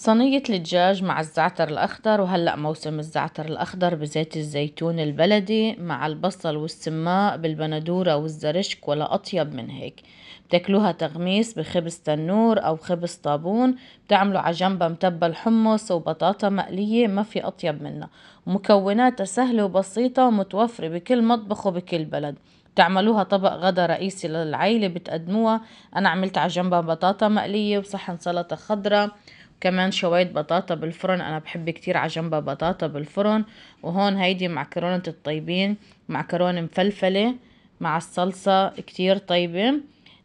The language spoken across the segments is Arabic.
صينية الدجاج مع الزعتر الأخضر وهلأ موسم الزعتر الأخضر بزيت الزيتون البلدي مع البصل والسماء بالبندورة والزرشك ولا أطيب من هيك بتاكلوها تغميس بخبز تنور أو خبز طابون بتعملوا عجنبها متبل حمص وبطاطا مقلية ما في أطيب منها مكوناتها سهلة وبسيطة ومتوفرة بكل مطبخ وبكل بلد بتعملوها طبق غدا رئيسي للعيلة بتقدموها أنا عملت عجنبها بطاطا مقلية وصحن سلطة خضراء كمان شوية بطاطا بالفرن انا بحب كتير عجنبها بطاطا بالفرن وهون هيدي معكرونة الطيبين معكرونة مفلفلة مع الصلصة كتير طيبة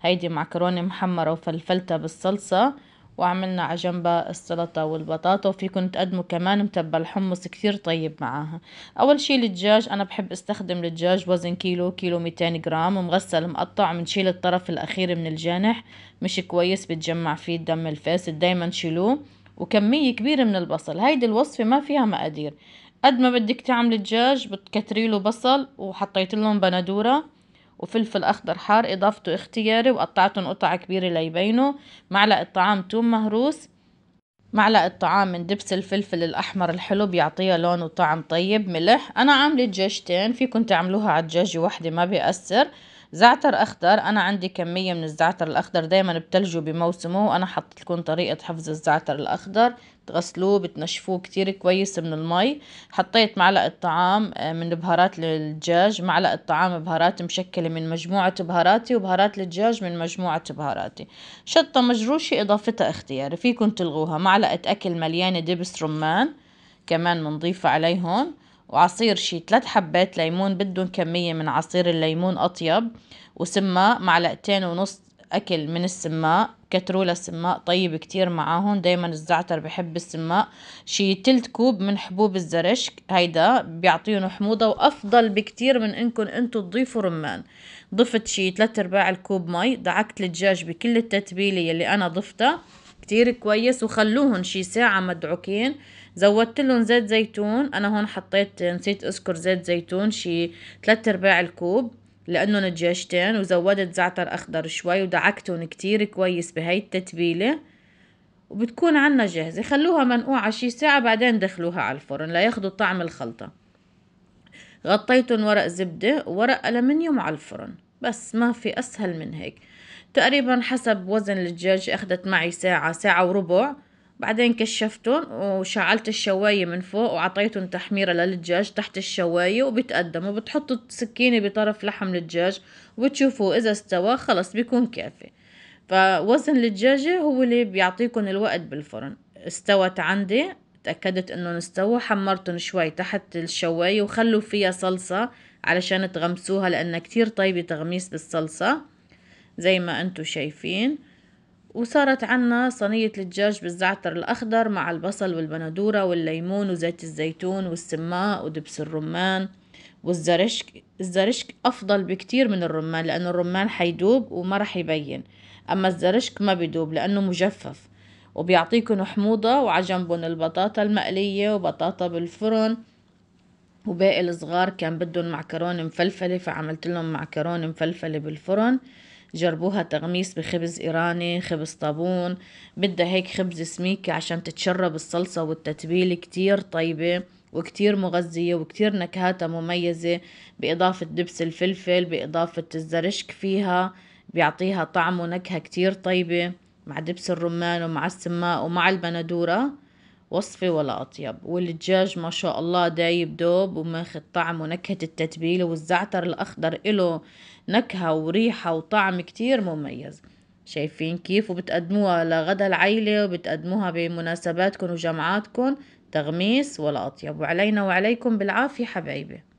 هيدي معكرونة محمرة وفلفلتها بالصلصة وعملنا على جنبها السلطة والبطاطا وفيكن تقدموا كمان متبل حمص كتير طيب معاها أول شي الدجاج أنا بحب استخدم الدجاج وزن كيلو كيلو 200 جرام مغسل مقطع بنشيل الطرف الأخير من الجانح مش كويس بتجمع فيه الدم الفاسد دايما شيلوه وكمية كبيرة من البصل هيدي الوصفة ما فيها مقادير قد ما بدك تعملي دجاج بتكتري له بصل وحطيت لهم بندوره وفلفل أخضر حار إضافته اختياري وقطعتهم قطع كبيرة ليبينوا معلقة طعام توم مهروس معلقة طعام من دبس الفلفل الأحمر الحلو بيعطيها لون وطعم طيب ملح أنا عاملة دجاجتين فيكن تعملوها على دجاجة واحدة ما بيأثر زعتر اخضر انا عندي كمية من الزعتر الاخضر دايما بتلجوا بموسمه وانا حطيت لكم طريقة حفظ الزعتر الاخضر بتغسلوه بتنشفوه كتير كويس من المي حطيت معلقة طعام آه، من بهارات الدجاج معلقة طعام بهارات مشكلة من مجموعة بهاراتي وبهارات الدجاج من مجموعة بهاراتي شطة مجروشة اضافتها اختياري فيكن تلغوها معلقة اكل مليانة دبس رمان كمان منضيفة عليهم وعصير شي ثلاث حبات ليمون بدهم كمية من عصير الليمون أطيب وسماء معلقتين ونص أكل من السماء كتروا السماء طيب كتير معاهم دايما الزعتر بحب السماء شي تلت كوب من حبوب الزرش هيدا بيعطيهم حموضة وأفضل بكتير من إنكم أنتوا تضيفوا رمان ضفت شي تلات أرباع الكوب مي دعكت الدجاج بكل التتبيلة يلي أنا ضفتها كتير كويس وخلوهم شي ساعة مدعوكين زودت لهم زيت زيتون انا هون حطيت نسيت اذكر زيت زيتون شي 3 ارباع الكوب لانه دجاجتين وزودت زعتر اخضر شوي ودعكتهم كتير كويس بهي التتبيله وبتكون عنا جاهزه خلوها منقوعه شي ساعه بعدين دخلوها على الفرن لياخدوا طعم الخلطه غطيتهم ورق زبده وورق المنيوم على الفرن بس ما في اسهل من هيك تقريبا حسب وزن الدجاج اخدت معي ساعه ساعه وربع بعدين كشفتن وشعلت الشواية من فوق وعطيتن تحميرة للدجاج تحت الشواية وبتقدموا بتحطوا السكينة بطرف لحم الدجاج وبتشوفوا إذا استوى خلص بيكون كافي فوزن الدجاجة هو اللي بيعطيكن الوقت بالفرن استوت عندي تأكدت انه استوى حمرتن شوي تحت الشواية وخلوا فيها صلصة علشان تغمسوها لأنها كتير طيبة تغميس بالصلصة زي ما انتو شايفين وصارت عنا صينية الدجاج بالزعتر الأخضر مع البصل والبندورة والليمون وزيت الزيتون والسماء ودبس الرمان والزرشك الزرشك أفضل بكتير من الرمان لأنه الرمان حيدوب وما رح يبين أما الزرشك ما بيدوب لأنه مجفف وبيعطيكن حموضة وعجنبن البطاطا المقلية وبطاطا بالفرن وباقي الصغار كان بدهم معكرونة مفلفلة فعملت لهم معكرونة مفلفلة بالفرن جربوها تغميس بخبز إيراني خبز طابون بدها هيك خبز سميكة عشان تتشرب الصلصة والتتبيل كتير طيبة وكتير مغذية وكتير نكهاتها مميزة بإضافة دبس الفلفل بإضافة الزرشك فيها بيعطيها طعم ونكهة كتير طيبة مع دبس الرمان ومع السماء ومع البندورة وصفة ولا أطيب والدجاج ما شاء الله دايب دوب وماخد طعم ونكهة التتبيلة والزعتر الأخضر إله نكهة وريحة وطعم كتير مميز شايفين كيف وبتقدموها لغدا العيلة وبتقدموها بمناسباتكم وجمعاتكم تغميس ولا أطيب وعلينا وعليكم بالعافية حبايبي